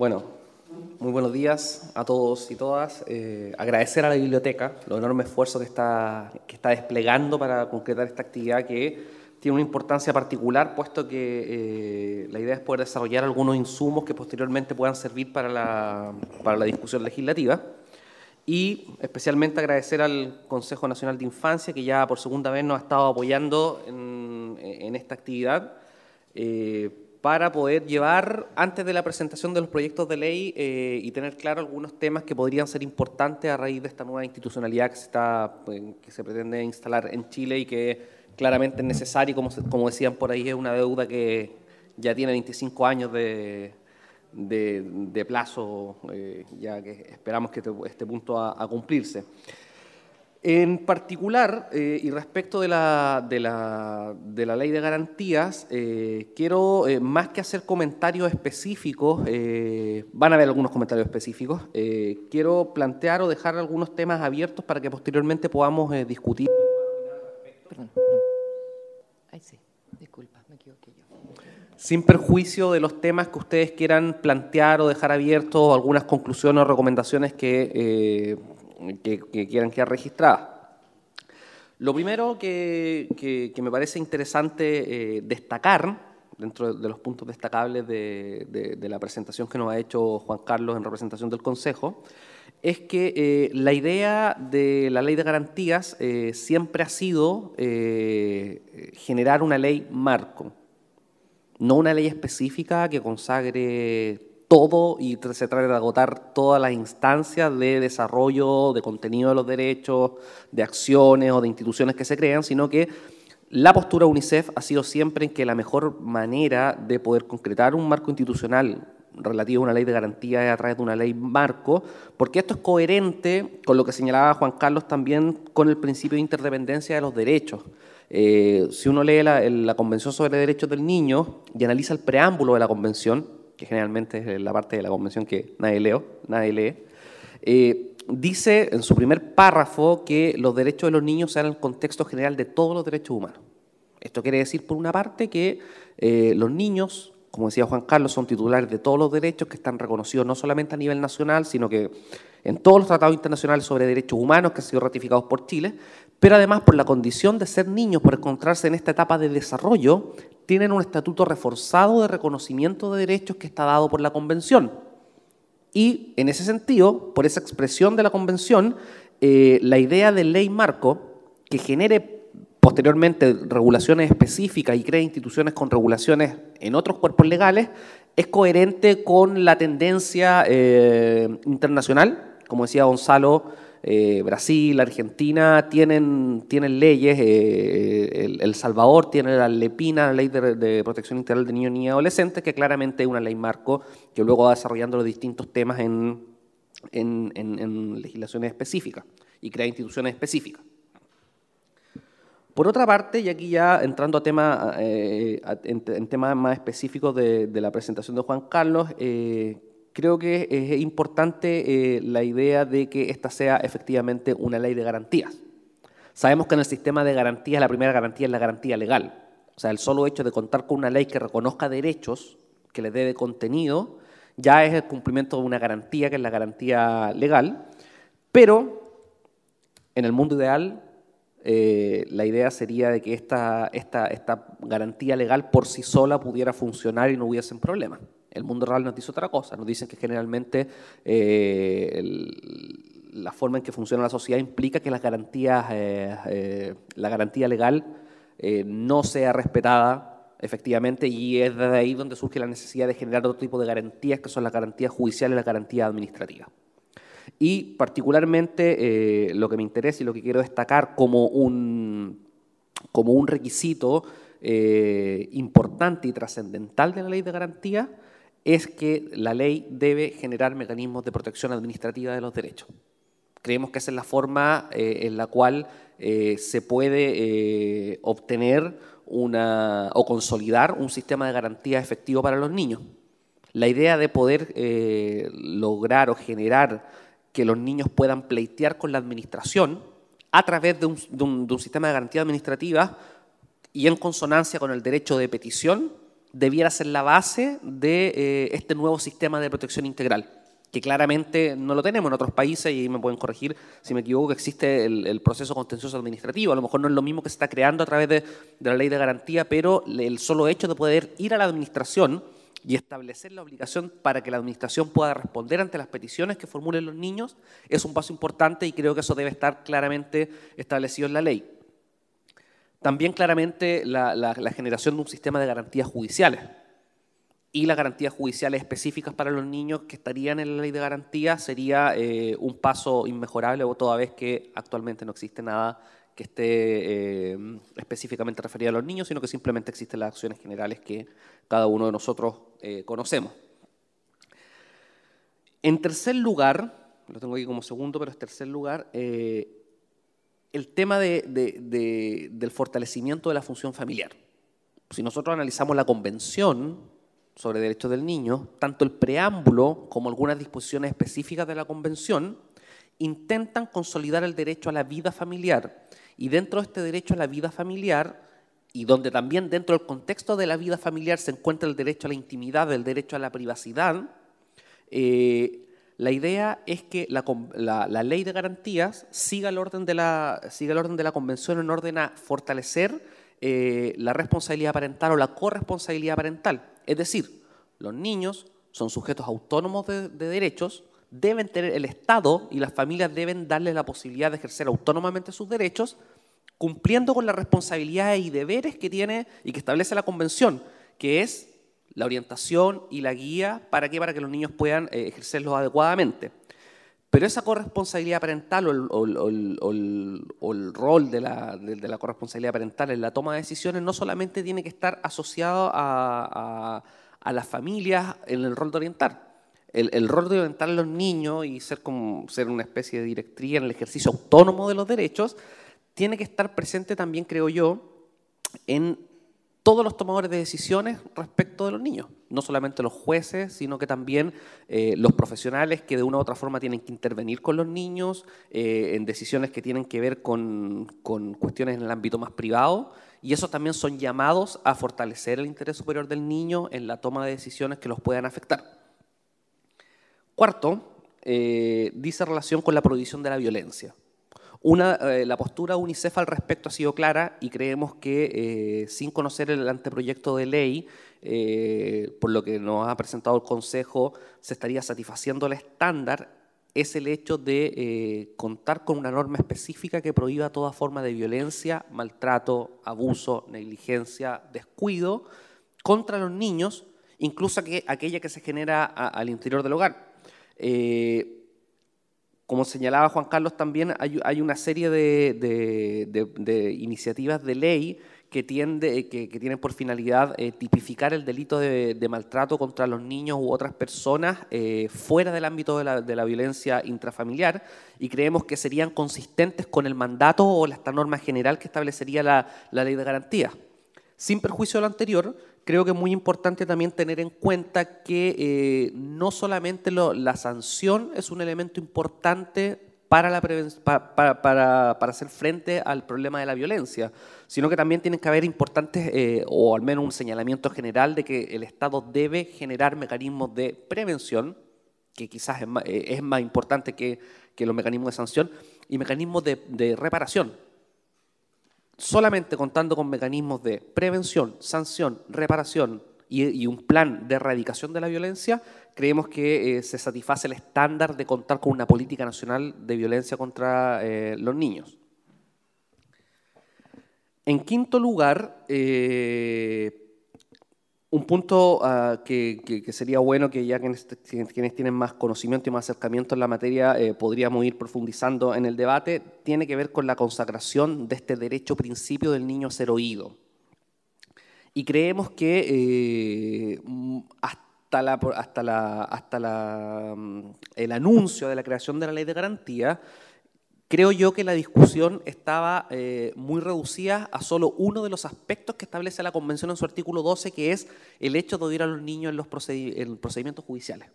Bueno, muy buenos días a todos y todas. Eh, agradecer a la biblioteca los enormes esfuerzos que está, que está desplegando para concretar esta actividad que tiene una importancia particular, puesto que eh, la idea es poder desarrollar algunos insumos que posteriormente puedan servir para la, para la discusión legislativa. Y especialmente agradecer al Consejo Nacional de Infancia, que ya por segunda vez nos ha estado apoyando en, esta actividad. Eh, para poder llevar antes de la presentación de los proyectos de ley eh, y tener claro algunos temas que podrían ser importantes a raíz de esta nueva institucionalidad que se, está, eh, que se pretende instalar en Chile y que claramente es necesario, como, decían por ahí, es una deuda que ya tiene 25 años de, plazo, eh, ya que esperamos que este, este punto a, a cumplirse. En particular, eh, y respecto de la, de, la, de la, ley de garantías, eh, quiero, eh, más que hacer comentarios específicos, van a haber algunos comentarios específicos, quiero plantear o dejar algunos temas abiertos para que posteriormente podamos discutir. Perdón, Sin perjuicio de los temas que ustedes quieran plantear o dejar abiertos, algunas conclusiones o recomendaciones que que, quieran quedar registradas. Lo primero que, me parece interesante eh, destacar, dentro de los puntos destacables de, la presentación que nos ha hecho Juan Carlos en representación del Consejo, es que eh, la idea de la ley de garantías eh, siempre ha sido generar una ley marco, no una ley específica que consagre todo y se trata de agotar todas las instancias de desarrollo, de contenido de los derechos, de acciones o de instituciones que se crean, sino que la postura de UNICEF ha sido siempre en que la mejor manera de poder concretar un marco institucional relativo a una ley de garantía es a través de una ley marco, porque esto es coherente con lo que señalaba Juan Carlos también con el principio de interdependencia de los derechos. Eh, si uno lee la, la Convención sobre Derechos del Niño y analiza el preámbulo de la Convención, que generalmente es la parte de la convención que nadie, leo, nadie lee, eh, dice en su primer párrafo que los derechos de los niños sean el contexto general de todos los derechos humanos. Esto quiere decir, por una parte, que eh, los niños, como decía Juan Carlos, son titulares de todos los derechos que están reconocidos no solamente a nivel nacional, sino que en todos los tratados internacionales sobre derechos humanos que han sido ratificados por Chile, pero además por la condición de ser niños, por encontrarse en esta etapa de desarrollo, tienen un estatuto reforzado de reconocimiento de derechos que está dado por la Convención. Y en ese sentido, por esa expresión de la Convención, eh, la idea de ley marco que genere posteriormente regulaciones específicas y crea instituciones con regulaciones en otros cuerpos legales, es coherente con la tendencia eh, internacional, como decía Gonzalo, eh, Brasil, Argentina tienen, tienen leyes, eh, eh, el, Salvador tiene la LEPINA, la Ley de, Protección Integral de Niños y Niñas Adolescentes, que claramente es una ley marco que luego va desarrollando los distintos temas en, legislaciones específicas y crea instituciones específicas. Por otra parte, y aquí ya entrando a tema, en, temas más específicos de, la presentación de Juan Carlos, creo que es importante eh, la idea de que esta sea efectivamente una ley de garantías. Sabemos que en el sistema de garantías la primera garantía es la garantía legal. O sea, el solo hecho de contar con una ley que reconozca derechos, que le debe contenido, ya es el cumplimiento de una garantía, que es la garantía legal. Pero en el mundo ideal, eh, la idea sería de que esta, esta, esta garantía legal por sí sola pudiera funcionar y no hubiesen problemas. El mundo real nos dice otra cosa, nos dicen que generalmente eh, la forma en que funciona la sociedad implica que las garantías, eh, eh, la garantía legal no sea respetada efectivamente y es de ahí donde surge la necesidad de generar otro tipo de garantías que son las garantías judiciales y las garantías administrativas. Y particularmente lo que me interesa y lo que quiero destacar como un, como un requisito importante y trascendental de la ley de garantía es que la ley debe generar mecanismos de protección administrativa de los derechos. Creemos que esa es la forma eh, en la cual eh, se puede eh, obtener una, o consolidar un sistema de garantía efectivo para los niños. La idea de poder lograr o generar que los niños puedan pleitear con la administración a través de un sistema de garantía administrativa y en consonancia con el derecho de petición debiera ser la base de eh, este nuevo sistema de protección integral, que claramente no lo tenemos en otros países, y ahí me pueden corregir si me equivoco, que existe el, proceso contencioso administrativo, a lo mejor no es lo mismo que se está creando a través de la ley de garantía, pero el solo hecho de poder ir a la administración y establecer la obligación para que la administración pueda responder ante las peticiones que formulen los niños es un paso importante y creo que eso debe estar claramente establecido en la ley. También claramente la, generación de un sistema de garantías judiciales y las garantías judiciales específicas para los niños que estarían en la ley de garantía sería eh, un paso inmejorable, toda vez que actualmente no existe nada que esté eh, específicamente referido a los niños, sino que simplemente existen las acciones generales que cada uno de nosotros eh, conocemos. En tercer lugar, lo tengo aquí como segundo, pero es tercer lugar, el tema del fortalecimiento de la función familiar. Si nosotros analizamos la Convención sobre Derechos del Niño, tanto el preámbulo como algunas disposiciones específicas de la Convención intentan consolidar el derecho a la vida familiar y dentro de este derecho a la vida familiar y donde también dentro del contexto de la vida familiar se encuentra el derecho a la intimidad, el derecho a la privacidad, eh, la idea es que la, ley de garantías siga el, orden de la, el orden de la Convención en orden a fortalecer eh, la responsabilidad parental o la corresponsabilidad parental. Es decir, los niños son sujetos autónomos de, de derechos, deben tener el Estado y las familias deben darles la posibilidad de ejercer autónomamente sus derechos, cumpliendo con las responsabilidades y deberes que tiene y que establece la Convención, que es la orientación y la guía, ¿para qué? Para que los niños puedan eh, ejercerlos adecuadamente. Pero esa corresponsabilidad parental o el, rol de la, corresponsabilidad parental en la toma de decisiones no solamente tiene que estar asociado a, las familias en el rol de orientar. El, rol de orientar a los niños y ser, como, ser una especie de directriz en el ejercicio autónomo de los derechos tiene que estar presente también, creo yo, en todos los tomadores de decisiones respecto de los niños, no solamente los jueces, sino que también eh, los profesionales que de una u otra forma tienen que intervenir con los niños eh, en decisiones que tienen que ver con, cuestiones en el ámbito más privado, y esos también son llamados a fortalecer el interés superior del niño en la toma de decisiones que los puedan afectar. Cuarto, eh, dice relación con la prohibición de la violencia. Eh, la postura UNICEF al respecto ha sido clara y creemos que eh, sin conocer el anteproyecto de ley, eh, por lo que nos ha presentado el Consejo, se estaría satisfaciendo el estándar es el hecho de contar con una norma específica que prohíba toda forma de violencia, maltrato, abuso, negligencia, descuido contra los niños, incluso aquella que se genera al interior del hogar. Como señalaba Juan Carlos también, hay, una serie de, iniciativas de ley que, tiende, que, tienen por finalidad eh, tipificar el delito de, maltrato contra los niños u otras personas eh, fuera del ámbito de la, violencia intrafamiliar y creemos que serían consistentes con el mandato o la, esta norma general que establecería la, la ley de garantías. Sin perjuicio de lo anterior, creo que es muy importante también tener en cuenta que eh, no solamente la sanción es un elemento importante para, la para, hacer frente al problema de la violencia, sino que también tiene que haber importantes, eh, o al menos un señalamiento general de que el Estado debe generar mecanismos de prevención, que quizás es más, eh, importante que, los mecanismos de sanción, y mecanismos de reparación solamente contando con mecanismos de prevención, sanción, reparación y, un plan de erradicación de la violencia, creemos que eh, se satisface el estándar de contar con una política nacional de violencia contra eh, los niños. En quinto lugar, eh, un punto ah, que, sería bueno que ya quienes, tienen más conocimiento y más acercamiento en la materia eh, podríamos ir profundizando en el debate tiene que ver con la consagración de este derecho principio del niño a ser oído. Y creemos que eh, mm, hasta, hasta, hasta mm, el anuncio de la creación de la ley de garantía, Creo yo que la discusión estaba eh, muy reducida a solo uno de los aspectos que establece la Convención en su artículo 12, que es el hecho de oír a los niños en los procedimientos judiciales.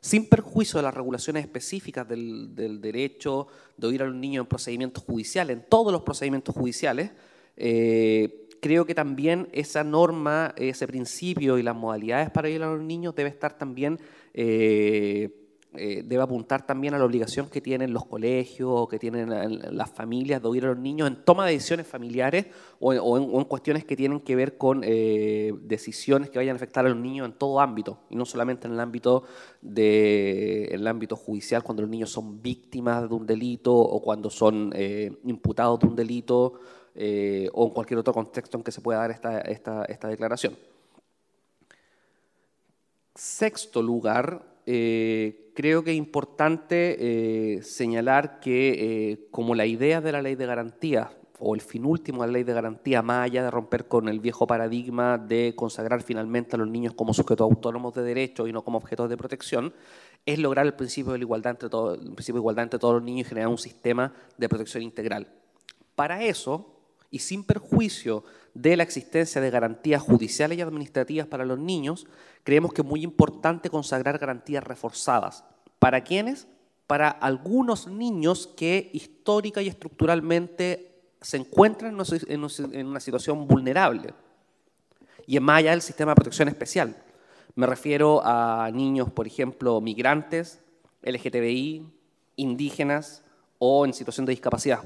Sin perjuicio de las regulaciones específicas del, derecho de oír a los niños en procedimientos judiciales, en todos los procedimientos judiciales, eh, creo que también esa norma, ese principio y las modalidades para oír a los niños debe estar también... Eh, eh, debe apuntar también a la obligación que tienen los colegios o que tienen las familias de oír a los niños en toma de decisiones familiares o, en, cuestiones que tienen que ver con eh, decisiones que vayan a afectar a los niños en todo ámbito y no solamente en el ámbito de el ámbito judicial cuando los niños son víctimas de un delito o cuando son eh, imputados de un delito o en cualquier otro contexto en que se pueda dar esta, esta declaración. Sexto lugar, eh, creo que es importante eh, señalar que eh, como la idea de la ley de garantía o el fin último de la ley de garantía, más allá de romper con el viejo paradigma de consagrar finalmente a los niños como sujetos autónomos de derecho y no como objetos de protección, es lograr el principio de, igualdad entre todo, el principio de igualdad entre todos los niños y generar un sistema de protección integral. Para eso, y sin perjuicio de la existencia de garantías judiciales y administrativas para los niños, creemos que es muy importante consagrar garantías reforzadas. ¿Para quiénes? Para algunos niños que histórica y estructuralmente se encuentran en una situación vulnerable y en más allá del sistema de protección especial. Me refiero a niños, por ejemplo, migrantes, LGTBI, indígenas o en situación de discapacidad.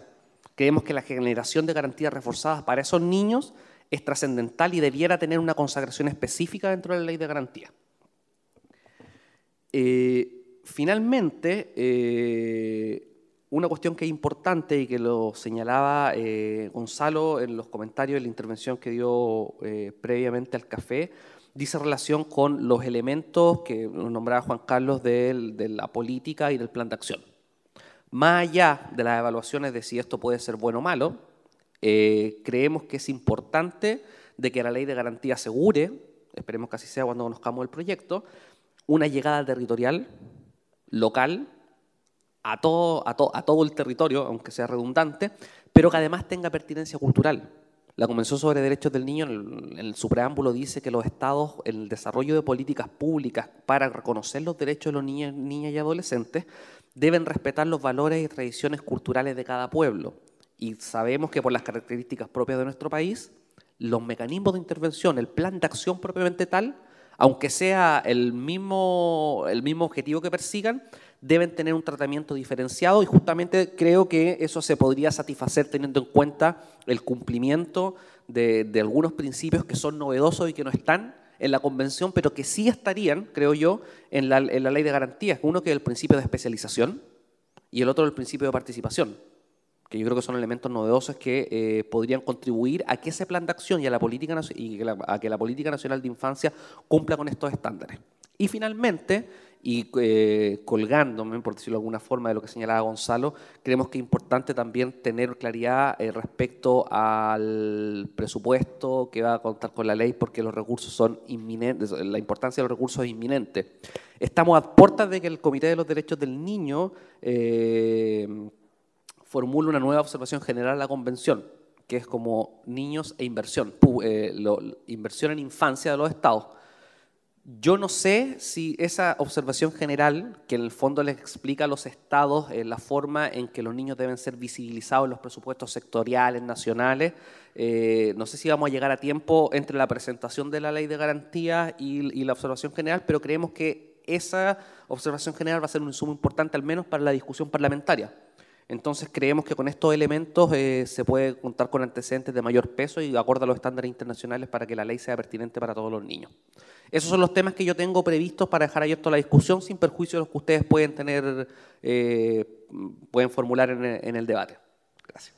Creemos que la generación de garantías reforzadas para esos niños es trascendental y debiera tener una consagración específica dentro de la ley de garantía. Eh, finalmente, eh, una cuestión que es importante y que lo señalaba eh, Gonzalo en los comentarios de la intervención que dio previamente al café, dice relación con los elementos que nombraba Juan Carlos de la política y del plan de acción. Más allá de las evaluaciones de si esto puede ser bueno o malo, eh, creemos que es importante de que la ley de garantía asegure, esperemos que así sea cuando conozcamos el proyecto, una llegada territorial, local, a todo, el territorio, aunque sea redundante, pero que además tenga pertinencia cultural. La Convención sobre Derechos del Niño, en, el, en, su preámbulo, dice que los estados, en el desarrollo de políticas públicas para reconocer los derechos de los niños, niñas y adolescentes, deben respetar los valores y tradiciones culturales de cada pueblo. Y sabemos que por las características propias de nuestro país, los mecanismos de intervención, el plan de acción propiamente tal, aunque sea el mismo, el mismo objetivo que persigan, deben tener un tratamiento diferenciado y justamente creo que eso se podría satisfacer teniendo en cuenta el cumplimiento de, de algunos principios que son novedosos y que no están en la convención, pero que sí estarían, creo yo, en la, en la ley de garantías. Uno que es el principio de especialización y el otro el principio de participación, que yo creo que son elementos novedosos que eh, podrían contribuir a que ese plan de acción y, a, la política, y a que la política nacional de infancia cumpla con estos estándares. Y finalmente, y eh, colgándome, por decirlo de alguna forma, de lo que señalaba Gonzalo, creemos que es importante también tener claridad eh, respecto al presupuesto que va a contar con la ley, porque los recursos son inminentes, la importancia de los recursos es inminente. Estamos a puertas de que el Comité de los Derechos del Niño eh, formule una nueva observación general a la Convención, que es como niños e inversión, inversión en infancia de los estados yo no sé si esa observación general, que en el fondo les explica a los estados eh, la forma en que los niños deben ser visibilizados en los presupuestos sectoriales, nacionales, eh, no sé si vamos a llegar a tiempo entre la presentación de la ley de garantía y, y la observación general, pero creemos que esa observación general va a ser un insumo importante al menos para la discusión parlamentaria. Entonces creemos que con estos elementos eh, se puede contar con antecedentes de mayor peso y acorde a los estándares internacionales para que la ley sea pertinente para todos los niños. Esos son los temas que yo tengo previstos para dejar abierto la discusión sin perjuicio de los que ustedes pueden tener, eh, pueden formular en en el debate. Gracias.